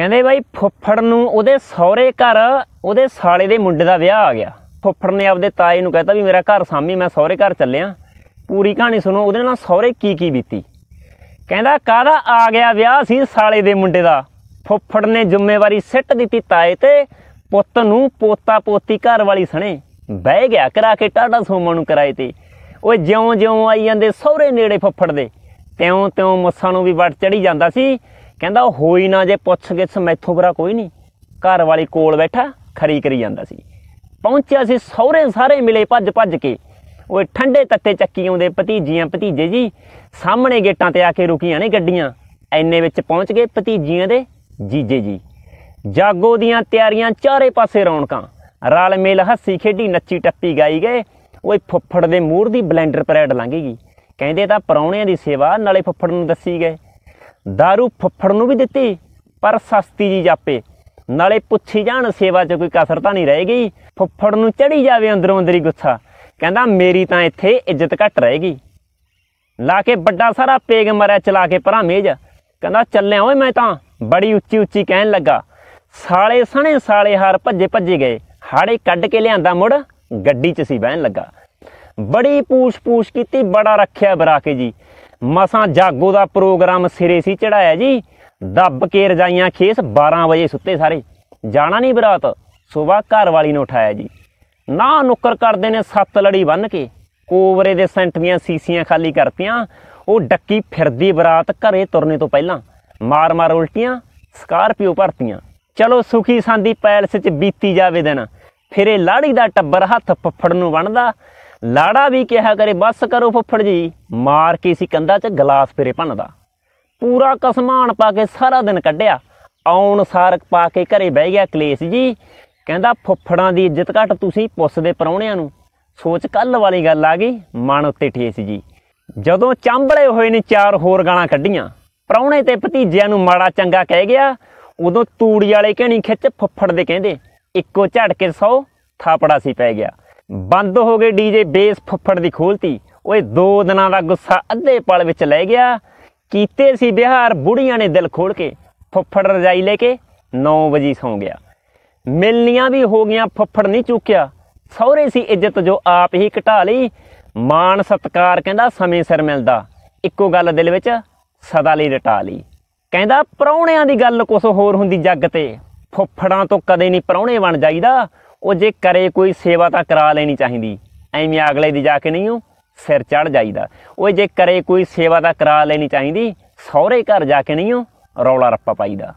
ਕਹਿੰਦੇ ਬਾਈ ਫੁੱਫੜ ਨੂੰ ਉਹਦੇ ਸਹੁਰੇ ਘਰ ਉਹਦੇ ਸਾਲੇ ਦੇ ਮੁੰਡੇ ਦਾ ਵਿਆਹ ਆ ਗਿਆ ਫੁੱਫੜ ਨੇ ਆਪਦੇ ਤਾਏ ਨੂੰ ਕਹਿਤਾ ਵੀ ਮੇਰਾ ਘਰ ਸਾਮੀ ਮੈਂ ਸਹੁਰੇ ਘਰ ਚੱਲਿਆ ਪੂਰੀ ਕਹਾਣੀ ਸੁਣੋ ਉਹਦੇ ਨਾਲ ਸਹੁਰੇ ਕੀ ਕੀ ਬੀਤੀ ਕਹਿੰਦਾ ਕਾਹਦਾ ਆ ਗਿਆ ਵਿਆਹ ਸੀ ਸਾਲੇ ਦੇ ਮੁੰਡੇ ਦਾ ਫੁੱਫੜ ਨੇ ਜ਼ਿੰਮੇਵਾਰੀ ਸਿੱਟ ਦਿੱਤੀ ਤਾਏ ਤੇ ਪੁੱਤ ਨੂੰ ਪੋਤਾ ਪੋਤੀ ਘਰ ਵਾਲੀ ਸਣੇ ਬਹਿ ਗਿਆ ਕਰਾ ਕੇ ਟਾਟਾ ਸੋਮਾ ਨੂੰ ਕਰਾਏ ਤੇ ਓਏ ਜਿਉਂ ਜਿਉਂ ਆਈ ਜਾਂਦੇ ਸਹੁਰੇ ਨੇੜੇ ਫੁੱਫੜ ਦੇ ਤਿਉਂ ਤਿਉਂ ਮੱਸਾਂ ਨੂੰ ਵੀ ਵੱਟ ਚੜੀ ਜਾਂਦਾ ਸੀ ਕਹਿੰਦਾ ਉਹ ਹੋਈ ਨਾ ਜੇ ਪੁੱਛ ਗਿੱਛ ਮੈਥੋਂ ਬਰਾ ਕੋਈ ਨਹੀਂ ਘਰ ਵਾਲੀ ਕੋਲ ਬੈਠਾ ਖਰੀ ਕਰੀ ਜਾਂਦਾ ਸੀ ਪਹੁੰਚਿਆ ਸੀ ਸਹੁਰੇ ਸਾਰੇ ਮਿਲੇ ਭੱਜ ਭੱਜ ਕੇ ਓਏ ਠੰਡੇ ਤੱਤੇ ਚੱਕੀ ਆਉਂਦੇ ਭਤੀਜੀਆਂ ਭਤੀਜੇ ਜੀ ਸਾਹਮਣੇ ਗੇਟਾਂ ਤੇ ਆ ਕੇ ਰੁਕੀਆਂ ਨੇ ਗੱਡੀਆਂ ਐਨੇ ਵਿੱਚ ਪਹੁੰਚ ਗਏ ਭਤੀਜੀਆਂ ਦੇ ਜੀਜੇ ਜੀ ਜਾਗੋ ਦੀਆਂ ਤਿਆਰੀਆਂ ਚਾਰੇ ਪਾਸੇ ਰੌਣਕਾਂ ਰਲ ਮਿਲ ਹੱਸੀ ਖੇਡੀ ਨੱਚੀ ਟੱਪੀ ਗਾਈ ਗਏ ਓਏ ਫੁੱਫੜ ਦੇ ਮੂਹਰ ਦੀ ਬਲੈਂਡਰ ਪਰੈਡ ਲੰਘੇਗੀ ਕਹਿੰਦੇ ਤਾਂ ਪਰੌਣਿਆਂ ਦੀ ਸੇਵਾ ਨਾਲੇ ਫੁੱਫੜ ਨੂੰ ਦੱਸੀ ਗਏ ਦਾਰੂ ਫੱਫੜ ਨੂੰ ਵੀ ਦਿੱਤੀ ਪਰ ਸਸਤੀ ਜੀ ਜਾਪੇ ਨਾਲੇ ਪੁੱਛੀ ਜਾਣ ਸੇਵਾ 'ਚ ਕੋਈ ਕਸਰ ਤਾਂ ਨਹੀਂ ਰਹਿ ਗਈ ਫੁੱਫੜ ਨੂੰ ਚੜੀ ਜਾਵੇ ਅੰਦਰੋਂ ਅੰਦਰੀ ਗੁੱਸਾ ਕਹਿੰਦਾ ਮੇਰੀ ਤਾਂ ਇੱਥੇ ਇੱਜ਼ਤ ਘੱਟ ਰਹੇਗੀ ਲਾ ਕੇ ਵੱਡਾ ਸਾਰਾ ਪੇਗ ਮਰਿਆ ਚਲਾ ਕੇ ਭਰਾ ਮੇਜ ਕਹਿੰਦਾ ਚੱਲਿਆ ਓਏ ਮੈਂ ਤਾਂ ਬੜੀ ਉੱਚੀ ਉੱਚੀ ਕਹਿਣ ਲੱਗਾ ਸਾਲੇ ਸਣੇ ਸਾਲੇ ਹਾਰ ਭੱਜੇ ਭੱਜੇ ਗਏ ਹਾੜੇ ਕੱਢ ਕੇ ਲਿਆਂਦਾ ਮੁੜ ਗੱਡੀ 'ਚ ਸੀ ਬਹਿਣ ਲੱਗਾ ਬੜੀ ਪੂਛ ਪੂਛ ਕੀਤੀ ਬੜਾ ਰੱਖਿਆ ਬਰਾ ਕੇ ਜੀ ਮਸਾਂ ਜਾਗੋ ਦਾ ਪ੍ਰੋਗਰਾਮ ਸਿਰੇ ਸੀ ਚੜਾਇਆ ਜੀ ਦੱਬ ਕੇ ਰਜਾਈਆਂ ਖੇਸ 12 ਵਜੇ ਸੁੱਤੇ ਸਾਰੇ ਜਾਣਾ ਨਹੀਂ ਬਰਾਤ ਸਵੇਰ ਘਰ ਵਾਲੀ ਨੂੰ ਉਠਾਇਆ ਜੀ ਨਾ ਨੁੱਕਰ ਕਰਦੇ ਨੇ ਸੱਤ ਲੜੀ ਬੰਨ ਕੇ ਕੋਵਰੇ ਦੇ ਸੈਂਟ ਦੀਆਂ ਸੀਸੀਆਂ ਖਾਲੀ ਕਰਤੀਆਂ ਉਹ ਡੱਕੀ ਫਿਰਦੀ ਬਰਾਤ ਘਰੇ ਤੁਰਨੇ ਤੋਂ ਪਹਿਲਾਂ ਮਾਰ-ਮਾਰ ਉਲਟੀਆਂ ਸਕਾਰਪੀਓ ਭਰਤੀਆਂ ਚਲੋ ਸੁਖੀ ਸੰਦੀ ਪੈਲਸ 'ਚ ਬੀਤੀ ਜਾਵੇ ਦਿਨ ਫਿਰੇ ਲਾੜੀ ਦਾ ਟੱਬਰ ਹੱਥ ਫੱਫੜ ਨੂੰ ਵਣਦਾ ਲਾੜਾ ਵੀ ਕਿਹਾ ਕਰੇ ਬਸ ਕਰੋ ਫੁੱਫੜ ਜੀ ਮਾਰ ਕੇ ਸੀ ਕੰਦਾ 'ਚ ਗਲਾਸ ਫੇਰੇ ਭੰਨਦਾ ਪੂਰਾ ਕਸਮਾਨ ਪਾ ਕੇ ਸਾਰਾ ਦਿਨ ਕੱਢਿਆ ਆਉਣ ਸਾਰਕ ਪਾ ਕੇ ਘਰੇ ਬਹਿ ਗਿਆ ਕਲੇਸ਼ ਜੀ ਕਹਿੰਦਾ ਫੁੱਫੜਾਂ ਦੀ ਇੱਜ਼ਤ ਘੱਟ ਤੁਸੀਂ ਪੁੱਛਦੇ ਪਰੌਣਿਆਂ ਨੂੰ ਸੋਚ ਕੱਲ ਵਾਲੀ ਗੱਲ ਆ ਗਈ ਮਨ ਉੱਤੇ ਠੇਸ ਜੀ ਜਦੋਂ ਚਾਂਬਲੇ ਹੋਏ ਨੇ ਚਾਰ ਹੋਰ ਗਾਣਾ ਕੱਢੀਆਂ ਪਰੌਣੇ ਤੇ ਭਤੀਜਿਆਂ ਨੂੰ ਮਾੜਾ ਚੰਗਾ ਕਹਿ ਗਿਆ ਉਦੋਂ ਤੂੜੀ ਵਾਲੇ ਕਹਿਣੀ ਖਿੱਚ ਫੁੱਫੜ ਦੇ ਕਹਿੰਦੇ ਇੱਕੋ ਝਟਕੇ ਸੋ ਥਾਪੜਾ ਸੀ ਪੈ ਗਿਆ ਬੰਦ ਹੋ ਗਏ ਡੀਜੇ ਬੇਸ ਫੁੱਫੜ ਦੀ ਖੋਲਤੀ ਓਏ ਦੋ ਦਿਨਾਂ ਦਾ ਗੁੱਸਾ ਅੱਧੇ ਪਲ ਵਿੱਚ ਲੈ ਗਿਆ ਕੀਤੇ ਸੀ ਵਿਹਾਰ ਬੁੜੀਆਂ ਨੇ ਦਿਲ ਖੋਲ ਕੇ ਫੁੱਫੜ ਰਜਾਈ ਲੈ ਕੇ 9 ਵਜੇ ਸੌ ਗਿਆ ਮਿਲਨੀਆਂ ਵੀ ਹੋ ਗਈਆਂ ਫੁੱਫੜ ਨਹੀਂ ਚੁੱਕਿਆ ਸਹੁਰੇ ਸੀ ਇੱਜ਼ਤ ਜੋ ਆਪ ਹੀ ਘਟਾ ਲਈ ਮਾਣ ਸਤਕਾਰ ਕਹਿੰਦਾ ਸਮੇਂ ਸਿਰ ਮਿਲਦਾ ਇੱਕੋ ਗੱਲ ਦਿਲ ਵਿੱਚ ਸਦਾ ਲਈ ਰਟਾ ਲਈ ਕਹਿੰਦਾ ਪਰੌਣਿਆਂ ਦੀ ਗੱਲ ਕੁਝ ਹੋਰ ਹੁੰਦੀ ਜੱਗ ਤੇ ਫੁੱਫੜਾਂ ਤੋਂ ਕਦੇ ਨਹੀਂ ਪਰੌਣੇ ਬਣ ਜਾਈਦਾ ਉਹ ਜੇ ਕਰੇ ਕੋਈ ਸੇਵਾ ਤਾਂ ਕਰਾ ਲੈਣੀ ਚਾਹੀਦੀ ਐਵੇਂ ਅਗਲੇ ਦੀ ਜਾ ਕੇ ਨਹੀਂ ਉਹ ਸਿਰ ਚੜ ਜਾਈਦਾ ਉਹ ਜੇ ਕਰੇ ਕੋਈ ਸੇਵਾ ਤਾਂ ਕਰਾ ਲੈਣੀ ਚਾਹੀਦੀ ਸਹੁਰੇ ਘਰ ਜਾ ਕੇ ਨਹੀਂ ਉਹ ਰੌਲਾ ਰੱਪਾ ਪਾਈਦਾ